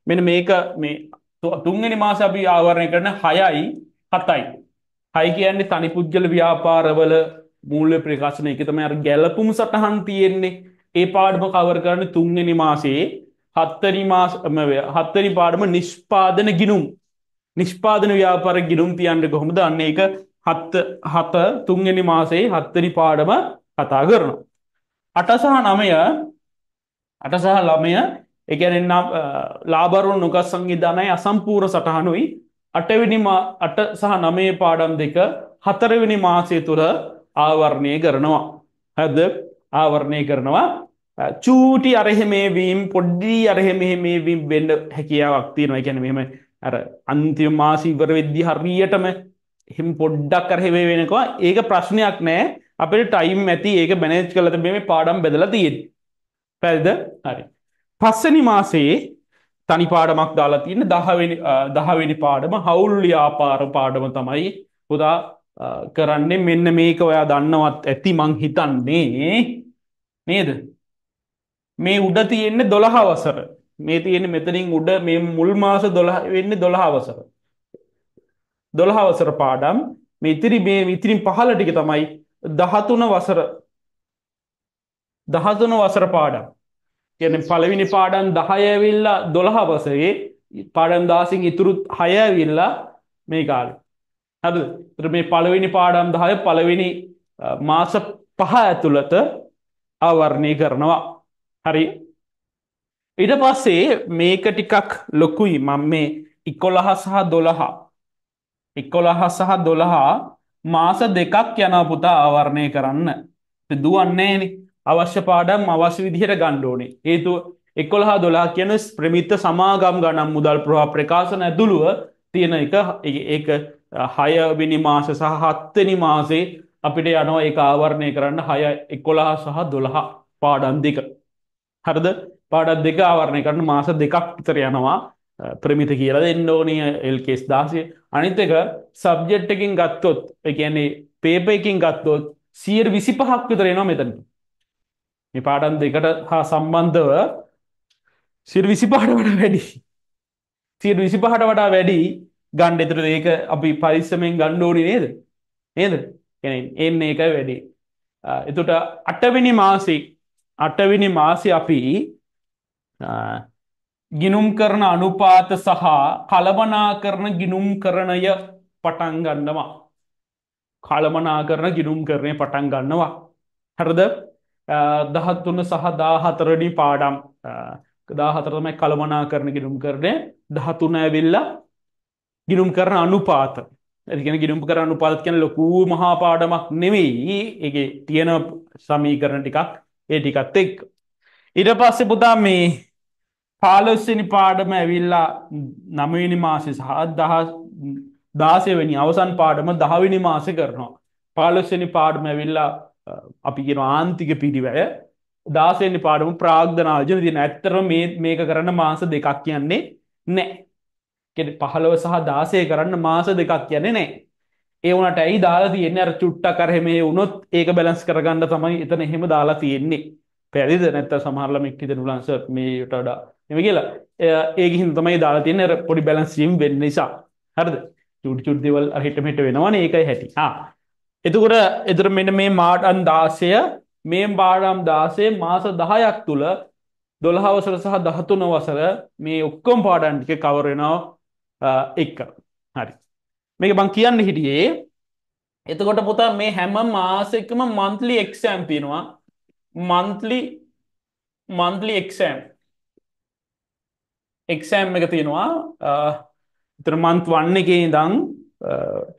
මෙන මේක මේ තුන්ගනි මාස අපි ආවරණය කරන හයයි හතයි. හයි කියන්නේ තනි පුද්ගල ව්‍යාපාරවල මූල්‍ය ප්‍රකාශන එක තම ගැලපුම් සටහන් තියෙන්නේ ඒ පාඩම කවර කරන තුන්ගනි මාසේ හත්තරි හත්තරි පාඩම නිෂ්පාදන ගිනුම් නිෂ්පාදන ව්‍යාපාර ගිනුම් තියන්ට කොහොම දන්න එක හත්ත හත තුන්ගනි මාසේ හත්තරි පාඩම කතා කරනවා. අට සහ නමය අට සහ ළමය එකැන ලාබරුන් නොකස් සංවිධානයි අසම්පූර සටහනුයි අටවිනි අට සහ නමේ පාඩම් දෙක හතරවිනි මාසය තුළ ආවරණය කරනවා. හැද ආවරණය කරනවා චූටි අරහෙමේවීම් පොඩ්ඩී අරහෙමෙහෙමේවීම් වෙන්ඩ හැකියාවක් තියෙනවා එකැන මෙම ඇර අන්තිම මාසීවර වෙද්දි හරියටම එහෙම පොඩ්ඩක් කරහෙවේ වෙනකවා ඒක ප්‍රශ්නයක් නෑ අපට ටයිම් ඇති ඒක බැනේජ් කලත මේ පාඩම් බෙදලා තියෙන් පැල්ද හරි පස්සනි මාසයේ තනි පාඩමක් දාලා තියන්න දහවෙනි දහවෙනි පාඩම හවුල්ලි ආපාර පාඩම තමයි පුදා කරන්නේ මෙන්න මේක ඔයා දන්නවත් ඇති මං හිතන්නේ නේද මේ උඩ තියෙන්නේ දොළහවසර මේ තියෙන මෙතනින් උඩ මේ මුල් මාස දොළහ වෙන්නේ දොළහවසර දොළහවසර පාඩම් මේ ඉතිරි මේ ඉතිරින් පහල ටික තමයි දහතුන වසර දහතුන වසර පාඩම් කියන පළවිනි පාඩන් දහයවිල්ලා දොළහ වසගේ පාඩම් දාසින් ඉතුරුත් හයවිල්ලා මේ කාල හද ත්‍ර මේ පළවෙනි පාඩම් දහය පළවෙනි මාස පහ ඇතුළත අවරණය කරනවා හරි ඉඩ පස්සේ මේක ටිකක් ලොකුයි මං මේ ඉකොළහ සහ දොළහා එකොළහ සහ දොළහා මාස දෙකක් යන පුතා ආවරණය කරන්න. දුවන්නේ අවශ්‍ය පාඩම් අවශ්‍ය විදිහට ගන්න ඕනේ. හේතුව 11 12 කියන ප්‍රමිත සමාගම් ගණන් මුදල් ප්‍රවාහ ප්‍රකාශන ඇතුළුව තියෙන එක ඒක 6 වෙනි මාස සහ 7 වෙනි මාසේ අපිට යනවා ඒක ආවරණය කරන්න 6 11 සහ 12 පාඩම් දෙක. හරිද? පාඩම් දෙක ආවරණය කරන මාස දෙකක් විතර යනවා. ප්‍රමිත කියලා දෙන්න ඕනේ එල්කේස් දාසය අනිතක සබ්ජෙට් එකින් ගත්තොත් එකන්නේ පේප එකින් ගත්තොත් සියයට විසි පහක් විතර එනවා මෙතැනට මේ පාඩන් දෙකට හා සම්බන්ධව සිර විසි පහට වට වැඩි සියට විසි පහට වඩා වැඩි ගණ්ඩ එතර ඒක අපි පරිස්සමෙන් ගණ්ඩ ඕනි නේද නේද එන්න එක වැඩි එතුට අටවිනි මාසි අටවිනි මාසි අපි ගිනුම් කරන අනුපාත සහ කළමනා කරන ගිනුම් කරණය පටන් ගන්නවා. කළමනා කරන ගිනුම් කරණය පටන් ගන්නවා. හරද දහත්තුන්න සහ දාහතරඩි පාඩම් දාහතරතමයි කළමනා කරන ගිනුම් කරණය දහතුන ඇවිල්ල ගිනුම් කරන අනුපාත ඇතිගෙන ගිනුම් කර අනුපාත් කියන ලොකූ මහා පාඩමක් නෙවෙයි ඒගේ තියෙන සමීකරණ ටිකක් ඒ ටිකත් එක්. ඉඩ පස්සෙ පුතා මේ පාලොස්සනි පාඩම ඇවිල්ලා නමවිනි මාසි සහත් දහස් දාසයවැනි අවසන් පාඩම දහවිනි මාස කරනවා. පාලොස්සනි පාඩම ඇවිල්ලා අපිගෙන ආන්තික පිරිවැය දාසනි පාඩම ප්‍රාග්ධනාජන තින ඇත්තරම මේක කරන්න මාස දෙකක් කියන්නේ නෑ. කෙ පහළව සහ දාසය කරන්න මාස දෙකක් කියන්නේ නෑ. ඒවනට ඇයි දාලා තියෙන්නේ අර චුට්ට කරහෙමේ වුණොත් ඒක බැලන්ස් කරගන්න තමයි එතන එහෙම දාලා තියෙන්නේ. පැරිද නැත්ත සමහරලමෙක් හිත නුලන්ස මේට වඩා එම කියලා ඒ හින් තමයි දාලා තියෙන අර පොඩි බැලන්ස් රීම් වෙන්න නිසා හරිද චුඩ් චුඩ් දේවල් හිට මෙට වෙනවනේ ඒකයි හැටි ආ එතකොට එතර මෙන්න මේ මාටන් 16 මේ පාඩම් 16 මාස 10ක් තුල 12 වසර සහ 13 වසර මේ ඔක්කොම පාඩම් ටික කවර් වෙනවා එක හරි මේක මං කියන්න හිටියේ එතකොට පුතා මේ හැම මාසෙකම මන්ත්ලි එක්සෑම් තියෙනවා මන්ත්ලි මන්ත්ලි එක්ෂෑම් එක්ෂෑම් එක තියෙනවා තර මන්ත් වන්න එක දං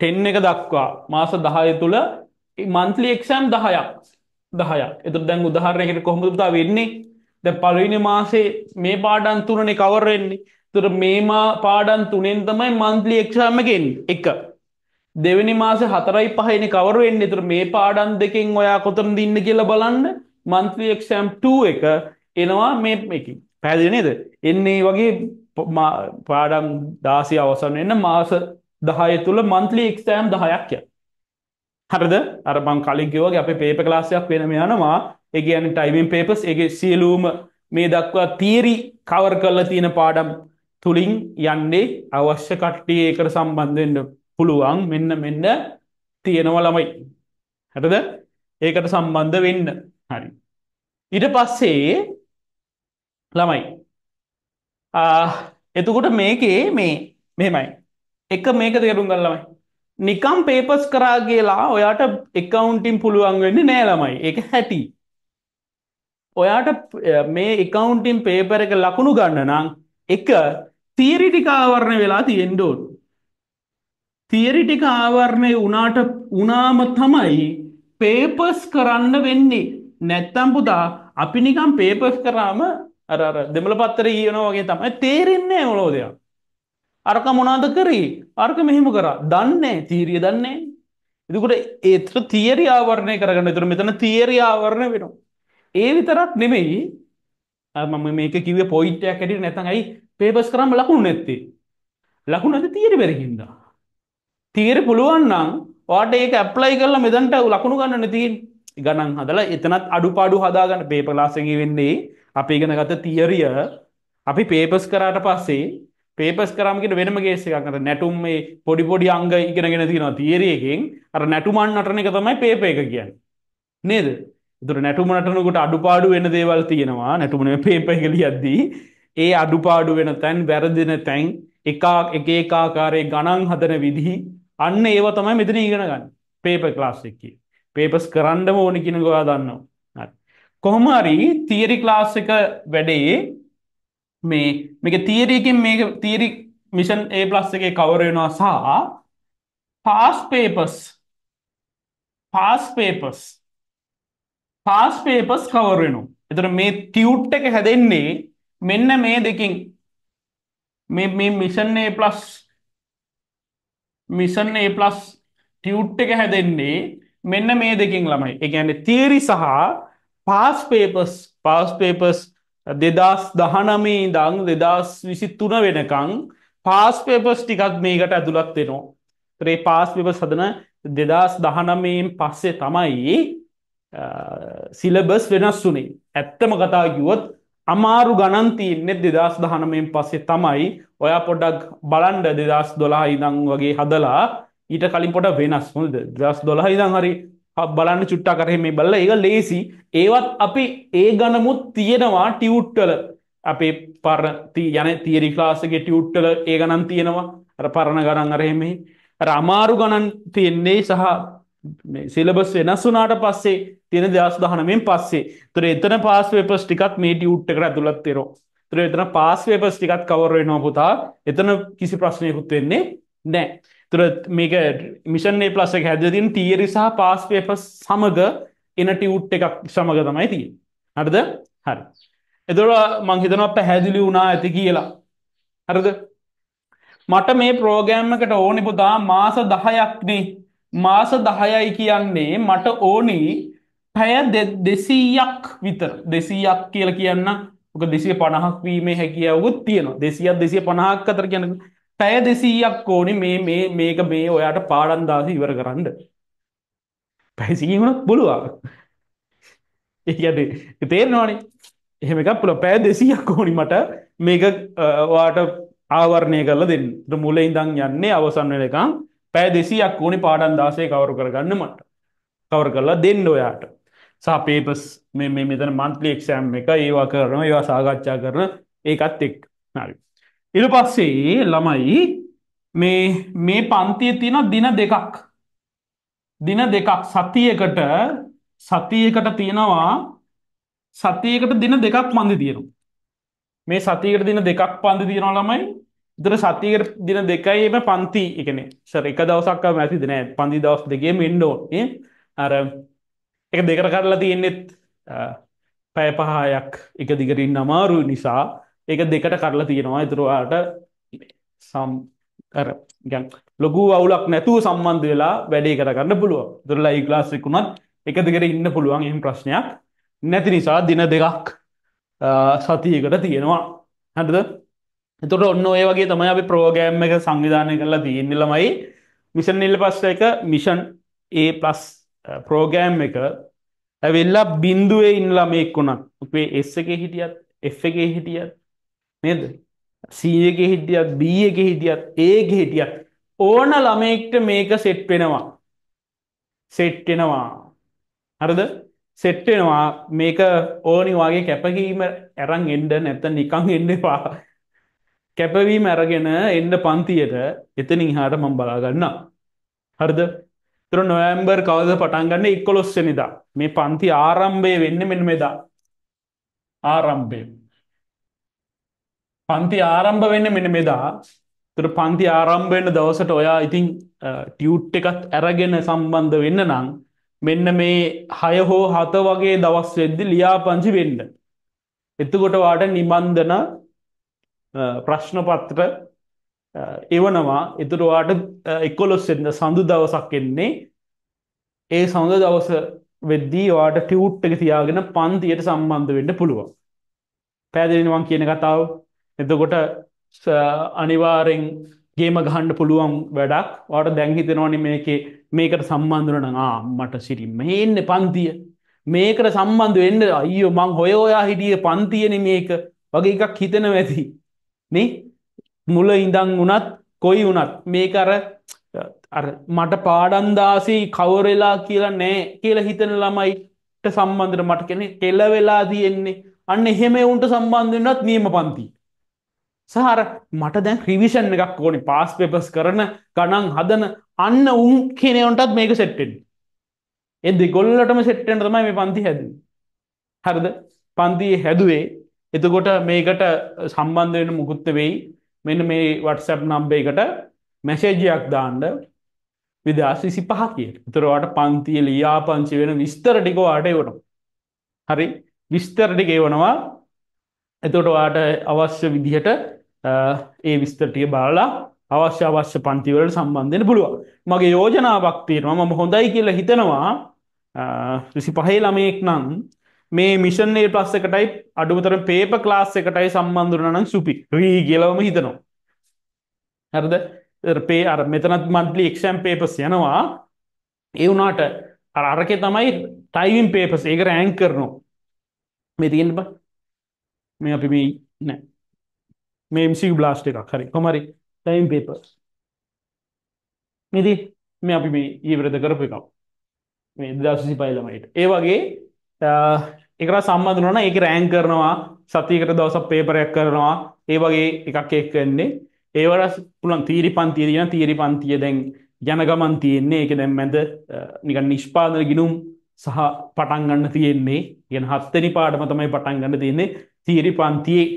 ටෙන් එක දක්වා මාස දහය තුළ මන්ත්ලි එක්ෂෑම් දහයක් දහයක් එතු දැන් උදහරණයකට කොහොමදතා වෙන්නේ ද පලවිනි මාසේ මේ පාඩන් තුනන කවරෙන්නේ තුර මේමා පාඩන් තුනෙන් තමයි මන්ත්ලි එක්ෂාමගෙන් එක දෙවැනි මාස හතරයි පහන කවරුවෙන්න්නේ තුර මේ පාඩන් දෙකෙන් ඔයා කොතන දින්න කියල බලන්න මන්ත්‍රී එක්ෂම් 2 එක එනවා මේ එකකින් පැදිලි නේද එන්නේ වගේ පාඩම් දාසි අවසන් වෙන්න මාස දහය තුළ මන්ත්‍රී එක්ෂෑම් දහයක් ය හරද අරබං කලින්කිවගේ අප පේප කලාසයක් වෙනම යනවා එක යන ටයිමින් පේපස් එක සියලූම මේ දක්වා තීරි කවර් කරල තියෙන පාඩම් තුළින් යන්නේ අවශ්‍ය කට්ටිය ඒකට සම්බන්ධෙන්ට පුළුවන් මෙන්න මෙන්න තියෙනව ළමයි හටද ඒකට සම්බන්ධ වෙන්න හරි ඉට පස්සේ ළමයි එතුකොට මේකේ මේ මෙමයි එක මේක තේරුම් ගල්ලමයි නිකම් පේපස් කරා කියලා ඔයාට එකවුන්ටින් පුළුවන් වෙන්න නෑ ළමයි එක හැටි ඔයාට මේ එකවුන්ටින් පේපර එක ලකුණු ගන්න නම් එක තීරිටික ආවරණ වෙලා තියෙන්ඩෝන් තියරිටික ආවරණය වනාට උනාම තමයි පේපස් කරන්න වෙන්නේ නැත්තම් පුතා අපි නිකම් පේපස් කරාම අර අර දෙමළ පත්තර ඊයනවා වගේ තමයි තේරෙන්නේ ඔලෝ දෙයක්. අරක මොනාද කරී අර්ක මෙහෙම කරා දන්නේ තීරිය දන්නේ එදකොට ඒතර තිේරි ආවරණය කරගන්න තුර මෙතන තිේරි ආවරණ වෙනවා. ඒ විතරක් නෙමෙයි මම මේක කිව පොයිට්ටයක් ඇට නැතන් ඇයි පේපස් කරම් ලකුණු නැත්තේ. ලකුණද තීරි බැරහින්දා. තීර පුළුවන්නම් වාට ඒක ඇප්ලයි කරලා මෙදන්ට ලකුණු ගන්න නැතින් ගණන් හදලා එතනත් අඩුපාඩු හදාගන්න පේපර් ක්ලාස් එකේ වෙන්නේ අපි ඉගෙනගත්ත තියරිය අපි පේපර්ස් කරාට පස්සේ පේපර්ස් කරාම කියන වෙනම කේස් එකක් අර නැටුම් මේ පොඩි පොඩි අංග ඉගෙනගෙන තියෙනවා තියරි එකෙන් අර නැටුමන් නටන එක තමයි පේපර් එක කියන්නේ නේද? ඒතර නැටුම නටනකොට අඩුපාඩු වෙන දේවල් තියෙනවා නැටුම නෙමෙයි පේපර් එක ලියද්දී ඒ අඩුපාඩු වෙන තැන් වැරදෙන තැන් එක එක එක ආකාරයේ ගණන් හදන විදිහ අන්න ඒව තමයි මෙතන ඉගෙන ගන්න පේපර් ක්ලාස් එකේ පේපස් කරන්නම ඕනි කියන ගොයා දන්නවා කොහොම හරි තියරි ක්ලාස් එක වැඩේ මේ මේක තියරීකින් මේක තියරි මිෂන් ඒ ප්ලස් එකේ කවර වෙනවා සහ pass papers pass papers pass papers cover වෙනවා එතර මේ තියුට් එක හැදෙන්නේ මෙන්න මේ දෙකින් මේ මේ mission A plus mission A plus tute එක හැදෙන්නේ මෙන්න මේ දෙකින් ළමයි එකඇන තීරි සහ පාස් පේපස් පාස් පේපස් දෙදස් දහනමේ ඉදං දෙදස් විසි තුන වෙනකං පාස් පේපස් ටිකත් මේකට ඇතුළත් වෙනවා ත්‍රේ පාස් පේප සදන දෙදස් දහනමයෙන් පස්සේ තමයි සිලබස් වෙනස් වුනේ ඇත්තම කතා ගිවොත් අමාරු ගණන්තියන්නෙත් දෙදස් දහනමෙන් පස්සේ තමයි ඔයා පොඩක් බලන්ඩ දෙදස් දොලා ඉදං වගේ හදලා ඊට කලින් පොට වෙනස් හොඳ දස් දොලා ඉදන් හරි බලන්න චුට්ටා කරහෙ මේ බල්ල ඒක ලේසි ඒවත් අපි ඒ ගණමුත් තියෙනවා ටියුට්ටල අපේ පරති යන තිරි ලාසගේ ටියුට්ටල ඒ ගණන් තියෙනවා අර පරණ ගණන් අරහෙමෙහි රමාරු ගණන් තියෙන්නේ සහ සිලබස් වෙනස් වුනාට පස්සේ තියෙන දවස් දහනමෙන් පස්සේ තුර එතන පාස්වේපස් ටිකත් මේ ටියුට් එකට ඇතුළත් තෙරෝ තුර එතන පාස්වේපස් ටිකත් කවර වෙනවා පුතා එතන කිසි ප්‍රශ්නයකුත් වෙන්නේ නෑ තුර මේක මිෂන් ඒ පලස් එක හැදතින් තියරි සහ පාස් පේප සමඟ එන ටියුට් එකක් සමඟ තමයි තිය හරද හරි එදොර මංහිතනවා පැහැදිලි වුණා ඇති කියලා හරද මට මේ ප්‍රෝගෑම්මකට ඕනි පුතා මාස දහයක්නේ මාස දහයයි කියන්නේ මට ඕනි පැය දෙසීයක් විතර දෙසීයක් කියල කියන්න ඕක දෙසිය පණහක් වීමේ හැකියාවකුත් තියෙනවා දෙසියක් දෙසිය පණහක් අතර කියන්න පැය දෙසීයක් ඕනි මේ මේ මේක මේ ඔයාට පාඩන්දාස ඉවර කරන්න පැසිීමක් පුළුවන් ඒයට තේරවානේ එහෙම එකක් පුළ පෑ දෙසීයක් ඕනි මට මේක වාට ආවරණය කරල දෙන්න මුල ඉඳං යන්නේ අවසන් වෙනකං පෑ දෙසීයක් ඕනි පාඩන් දාසය කවරු කරගන්න මට කවර කරලා දෙන්න ඔයාට සාපේපස් මේ මෙතන මන්ත්‍රි එක්ෂෑම් එක ඒවා කරන ඒවා සාගච්ඡා කරන ඒකත් එක් නරි ඉට පස්සේ ළමයි මේ මේ පන්තිය තියෙන දින දෙකක් දින දෙකක් සතියකට සතියකට තියෙනවා සතියකට දින දෙකක් පන්දි තියෙනු මේ සතියකට දින දෙකක් පන්දි තියෙනවා ළමයි දර සතියකට දින දෙකයි එම පන්ති එකන සර එක දවසක් ඇති දින පන්දි දවස් දෙකේම ඉන්ඩෝ අර එක දෙකට කරලා තියෙන්නෙත් පැය පහයක් එක දිගරින් අමාරු නිසා ඒක දෙකට කරලා තියෙනවා ඉතුරුවාට සම් අර ගැන් ලොකු අවුලක් නැතුව සම්බන්ධ වෙලා වැඩේ කරගන්න පුළුවන් දුරලා ඒ ක්ලාස් එක උනත් එක දිගට ඉන්න පුළුවන් එහෙම ප්‍රශ්නයක් නැති නිසා දින දෙකක් සතියකට තියෙනවා හරිද එතකොට ඔන්න ඔය වගේ තමයි අපි ප්‍රෝගෑම් එක සංවිධානය කරලා තියෙන්නේ ළමයි මිෂන් නිල පස්ස එක මිෂන් A+ ප්‍රෝගෑම් එක ඇවිල්ලා බිඳුවේ ඉන්න ළමෙක් වුණා. උපේ S එකේ හිටියත් F එකේ හිටියත් නේද සීයගේ හිටියත් බීයගේ හිටියත් ඒගේ හිටියත් ඕන ළමෙක්ට මේක සෙට් වෙනවා සෙට්ටෙනවා හරද සෙට්ටෙනවා මේක ඕනි වගේ කැපකීම ඇරං එන්ඩ නැත නිකං එන්න පා කැපවීම ඇරගෙන එන්ඩ පන්තියට එතනින් හාට මම් බලාගන්න හරද තුර නොයම්බර් කවද පටන්ගන්න එක්කොලොස්සනිදා මේ පන්ති ආරම්භය වෙන්න මෙන්න මෙදා ආරම්භය පන්ති ආරම්භ වෙන්න මෙන මෙදා තුර පන්ති ආරම්භෙන්න්න දවසට ඔයා ඉතිං ටියුට් එකත් ඇරගෙන සම්බන්ධ වෙන්න නං මෙන්න මේ හය හෝ හත වගේ දවස් වෙද්දි ලියාපංචි වෙන්න. එතකොටවාට නිබන්ධන ප්‍රශ්නපත්‍ර එවනවා එතුරවාට එකොලොස් එන්න සඳු දවසක් එන්නේ ඒ සඳ දවස වෙද්දී වාට ටියුට් එක තියාගෙන පන්තියට සම්බන්ධ වෙන්න පුළුවන්. පැදිලෙනවන් කියන කතාව එතකොට අනිවාරෙන් ගේම ගහන්න පුළුවන් වැඩක් වාට දැංහිතෙනවානි මේකේ මේකට සම්බන්ධරන මට සිරිම්ම එන්න පන්තිය මේකට සම්බන්ධ වෙන්න අයෝ මං හොය ඔයා හිටිය පන්තියන මේක වගේ එකක් හිතන ඇති නේ මුල ඉඳං වනත් කොයි වනත් මේක අර මට පාඩන්දාසී කවරෙලා කියලා නෑ කියල හිතන ළමයිට සම්බන්ධර මට කෙනෙ කෙල්ල වෙලා තියෙන්නේ අන්න එහෙම උන්ට සම්බන්ධ වනත් නියම පන්තිී සහර මට දැන් ක්‍රවිෂන් එකක් ඕනි පාස් පෙපස් කරන ගණන් හදන අන්න උන් කෙනෙවන්ටත් මේක සෙට්ටෙන් එදදි ගොල්ලටම සෙට්ටෙන් තමයි මේ පන්ති හැද හරිද පන්තියේ හැදුවේ එතකොට මේකට සම්බන්ධ වෙන මුකුත්ත වෙයි මෙන්න මේ වටසැප් නම්බේකට මැසේජයක් දාන්ඩ විදශ සි පහ කිය තරවාට පන්තිය ලියා පංචි වෙන විස්තර ටිකවාට එවන හරි විස්තර ටික ඒවනවා එතොටවාට අවශ්‍ය විදිහට ඒ විස්තරටිය බාලා අවශ්‍ය අවශ්‍ය පන්තිවලට සම්බන්ධෙන පුළුවන් මගේ යෝජනාවක් තියෙනවා මම හොඳයි කියලා හිතනවා විසි පහේ ළමයෙක් නම් මේ මිෂන් ඒ පස් එකටයි අඩුමතර පේප ක්ලාස් එකටයි සම්බන්ධරන නම් සුපි රී කියලවම හිතනවා හැරද පේ අර මෙතනත් මන්ටලි එක්ෂම් පේපස් යනවා ඒ වුනාට අරකෙ තමයි ටයිවිම් පේපස් ඒක රෑන් කරනවා මෙතිෙන්බ මේ අපි මේ නෑ මේ MCQ බ්ලාස්ට් එකක් හරි කොහමරි ටයිම් පේපර්ස් මේදී මේ අපි මේ ඊවරද කරපු එකක් මේ 2025 ළමයිට ඒ වගේ එකලා සම්බන්ධ වෙනවා ඒක රෑන්ක් කරනවා සතියකට දවසක් පේපරයක් කරනවා ඒ වගේ එකක් එක්ක එන්නේ ඒවට පුළුවන් තීරි පන්තිය තියෙන තීරි පන්තිය දැන් යන ගමන් තියෙන්නේ ඒක දැන් මැද නිකන් නිෂ්පාදන ගිණුම් සහ පටන් ගන්න තියෙන්නේ කියන හත්වෙනි පාඩම තමයි පටන් ගන්න තියෙන්නේ තීරි පන්තියේ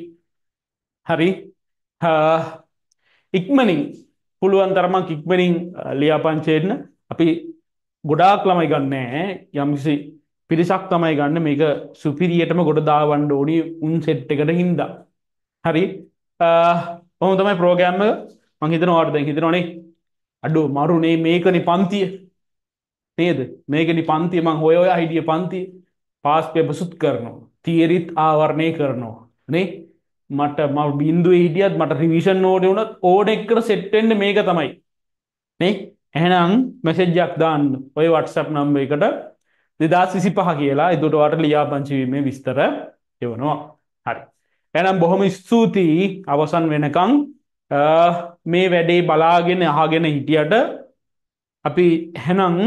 හරි ඉක්මනින් පුළුවන් තරමක් ඉක්මනින් ලියාපංචේන්න අපි ගොඩාක් ළමයි ගන්නෑ යම්සි පිරිසක් තමයි ගන්න මේක සුපිරියටම ගොඩ දාවන්ඩ ඕනි උන් සෙට් එකට හින්දා හරි ඔහු තමයි ප්‍රෝගෑම්ම මංහිතන වාර්දය හිතනොනේ අඩු මරුනේ මේකනි පන්තිය නේද මේකනි පන්තිය මං හොය ඔයා හිටිය පන්ති පාස් පෙපසුත් කරනවා තීරිත් ආවරණය කරනවා නේ මට ම බින්දුව හිටියත් මට රිවිෂන් ඕඩ වුනත් ඕඩ එක්කට සෙට්ටෙන්ඩ මේක තමයි මේ ඇහනම් මැසෙජ්ජක් දාන්න ඔය වටසප් නම්බ එකට දෙදා සිසි පහ කියලා එදුටවාට ලියා පංචිවීම විස්තර එවනවා හරි ඇනම් බොහොම ස්තුතියි අවසන් වෙනකං මේ වැඩේ බලාගෙන අහගෙන හිටියට අපි හැනං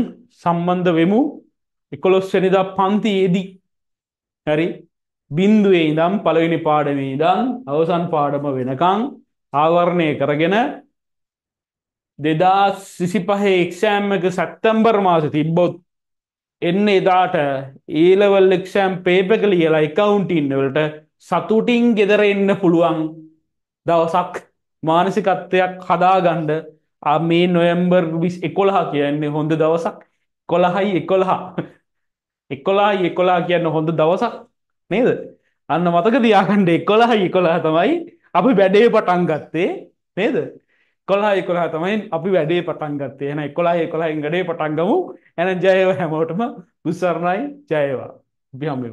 සම්බන්ධ වෙමු එකොලොස්සනිදා පන්ති ඒදී හැරි බින්දුවේ ඉඳම් පළවෙනි පාඩමේ ඉඳන් අවසන් පාඩම වෙනකං ආවරණය කරගෙන දෙදා සිසි පහේ එක්ෂෑම් එක සැත්තම්බර් මාස තිබ්බොත් එන්න එදාට ඒලවල් එක්ෂෑම් පේපක ලියලා එකවුන්ටින්නවලට සතුටින් ගෙදර එන්න පුළුවන් දවසක් මානසිකත්වයක් හදාගණ්ඩ මේ නොයම්බර් විස් එකොළහා කියන්නේ හොඳ දවසක් කොළහයි එකොළහා එකොලා එකොලා කියන්න හොඳ දවසක් නේද අන්න මතක තියාගන්න එකොලා එකොලා තමයි අපි වැඩේ පටන් ගත්තේ නේද කොලා එකොලා තමයි අපි වැඩේ පටන් ගත්තේ එන එකොලා එකොලායින් ගඩේ පටන්ගමු ඇන ජයව හැමෝටම දුසරණයි ජයවා බිහමමු